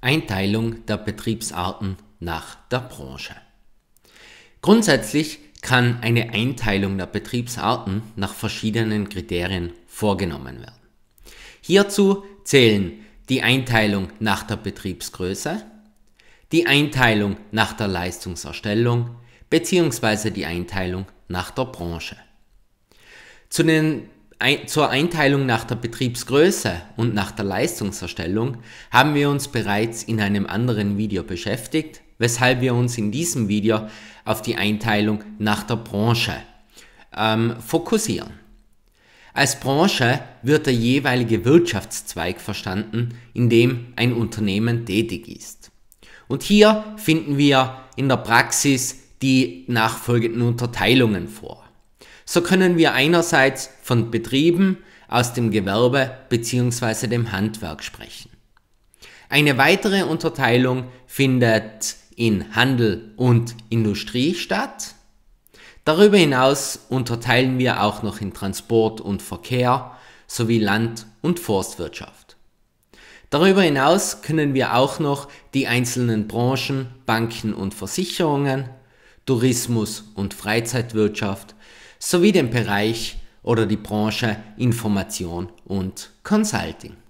Einteilung der Betriebsarten nach der Branche. Grundsätzlich kann eine Einteilung der Betriebsarten nach verschiedenen Kriterien vorgenommen werden. Hierzu zählen die Einteilung nach der Betriebsgröße, die Einteilung nach der Leistungserstellung bzw. die Einteilung nach der Branche. Zu den zur Einteilung nach der Betriebsgröße und nach der Leistungserstellung haben wir uns bereits in einem anderen Video beschäftigt, weshalb wir uns in diesem Video auf die Einteilung nach der Branche ähm, fokussieren. Als Branche wird der jeweilige Wirtschaftszweig verstanden, in dem ein Unternehmen tätig ist. Und hier finden wir in der Praxis die nachfolgenden Unterteilungen vor. So können wir einerseits von Betrieben aus dem Gewerbe bzw. dem Handwerk sprechen. Eine weitere Unterteilung findet in Handel und Industrie statt. Darüber hinaus unterteilen wir auch noch in Transport und Verkehr sowie Land- und Forstwirtschaft. Darüber hinaus können wir auch noch die einzelnen Branchen, Banken und Versicherungen, Tourismus und Freizeitwirtschaft sowie den Bereich oder die Branche Information und Consulting.